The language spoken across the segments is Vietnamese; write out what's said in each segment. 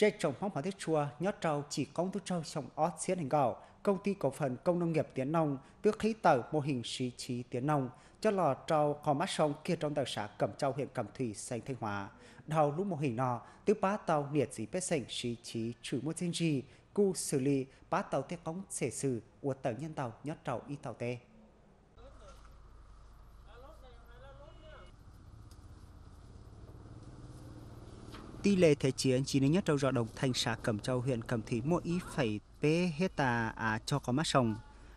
Rê trồng phóng phá thiết chua, nhót trâu chỉ công tu trâu trồng ót xiết hành gạo, công ty cổ phần công nông nghiệp Tiến Nông tước khí tờ mô hình sĩ trí Tiến Nông cho lò trâu có mắt sông kia trong tờ xã Cẩm Châu huyện Cẩm Thủy, Sành Thanh Hóa. Đầu lúc mô hình nọ, tứ bá tàu nhiệt dí bếp sành sĩ trí trừ mô thiên gì cu xử lý bá tàu tiết cống xể xử, uột tờ nhân tàu nhót trâu y tàu tê. tỷ lệ thế chiến chỉ nên nhất trong rõ đồng thành xã Cẩm Châu huyện Cẩm Thủy mỗi ý phải bê hết tà à cho có mắt sông.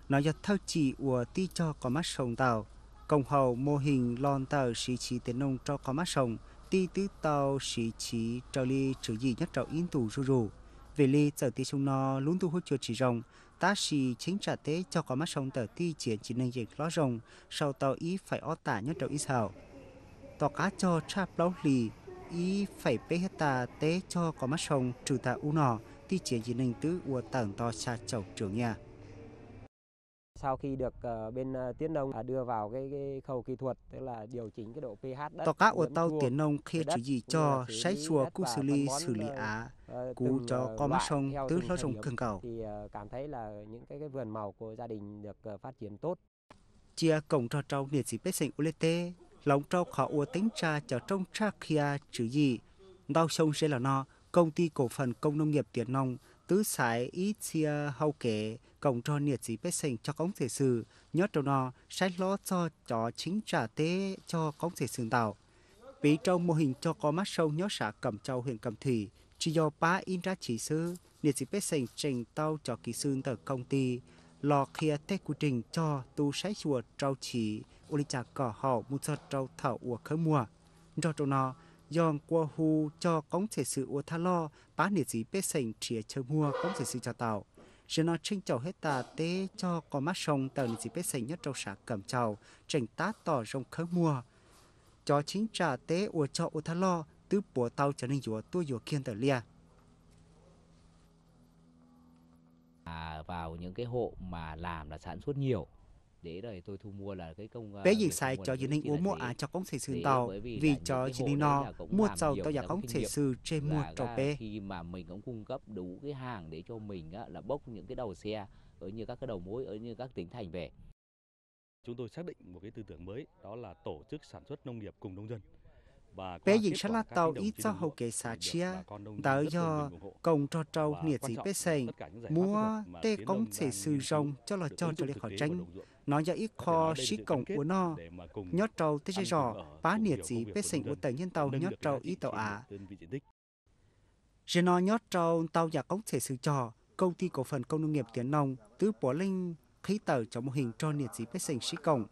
nói cho thao chỉ ủa ti cho có mắt sông tàu. Công hầu mô hình lon tàu sĩ trí tiến nông cho có mắt sông. Ti tứ tàu sĩ trí trao ly chữ gì nhất trọng yên tù rù rù. Về ly giờ ti sông no lún tu hút chuột chỉ rồng. Ta sĩ chính trả tế cho có mắt sông tờ ti chiến chỉ nên dịch ló rồng. Sau tàu ý phải o tả nhất trọng ý xào. Tòa cá cho trap lâu lì y phải bê hết ta tế cho có mắt sông trừ ta u nọ thì chỉ dị nình tứ ua tảng to xa chậu trưởng nhà sau khi được ờ, bên ờ, tiến nông đưa vào cái, cái khâu kỹ thuật tức là điều chỉnh cái độ pH đất. Tòa cá của tàu tiến nông khi chỉ gì cho sấy xua cú xử lý xử ờ, lý á cú cho có mắt sông tứ lo sông cường cầu. Thì cảm thấy là những cái, cái vườn màu của gia đình được phát triển tốt chia cổng cho trâu niệm sĩ bế sinh ulete lòng trao khó ua tính cha cho trong cha kia chữ gì đau sông sẽ là no công ty cổ phần công nông nghiệp tiền nông tứ sải ít chia hậu kế cộng cho nhiệt gì bếp sinh cho công thể sự nhớ trong nó sẽ lo cho cho chính trả tế cho công thể sừng tạo vì trong mô hình cho có mắt sâu nhớ xã Cẩm châu huyện Cẩm thủy chỉ do ba in ra chỉ sư nhiệt gì bếp sinh trình tao cho kỹ sư tờ công ty lò khía tế cụ trình cho tu sái chùa trao chỉ ô lý chạc cỏ hậu mù cho trao thảo ua khớ mùa. do trâu nó, dòng qua hù cho công thể sự ua tha lo, bá nỉ dí bế sành trìa chơ mùa công thể sự cho tàu. Rồi nó trinh chầu hết tà tế cho có mắt sông tờ nỉ dí bế sành nhất trâu xã cầm chầu, trành tá tỏ rong khớ mùa. Cho chính trà tế ua cho ua tha lo, tứ bùa tàu trở nên dùa tua dùa kiên tờ lia. vào những cái hộ mà làm là sản xuất nhiều để tôi thu mua là cái công Bé dịch ờ, sai cho dân hình uống mua á à, cho công thể sư tàu vì cho dân hình no mua tàu tàu giá công thể sư trên mua cho bé. Khi mà mình cũng cung cấp đủ cái hàng để cho mình á, là bốc những cái đầu xe ở như các cái đầu mối ở như các tỉnh thành về. Chúng tôi xác định một cái tư tưởng mới đó là tổ chức sản xuất nông nghiệp cùng nông dân bé dịch sẽ là tàu ít cho hậu kế xã chia tới do công cho trâu nghĩa gì bé sành mua tê công à. sẽ sử dụng cho là cho cho lấy khỏi tranh nó giờ ít kho sĩ cổng của nó nhót trâu tê chơi rõ bá nghĩa gì bé sành của tài nhân tàu nhót trâu ít tàu à giờ nó nhót trâu tàu nhà công sẽ sử trò công ty cổ phần công nông nghiệp tiến nông tứ bỏ linh khí tờ cho mô hình cho nghĩa gì bé sành sĩ cổng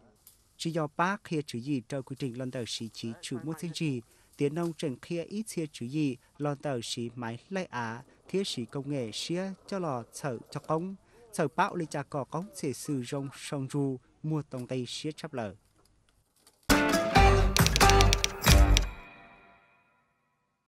chỉ do ba kia chữ gì trong quy trình lần đầu sĩ chỉ chủ một thiên trì tiến nông trần kia ít chia chữ gì lần đầu sĩ máy lấy á thiết sĩ công nghệ xia cho lò sở cho công sở bão lấy trà cỏ công sẽ sử dụng sông ru mua tông tây xia chấp lở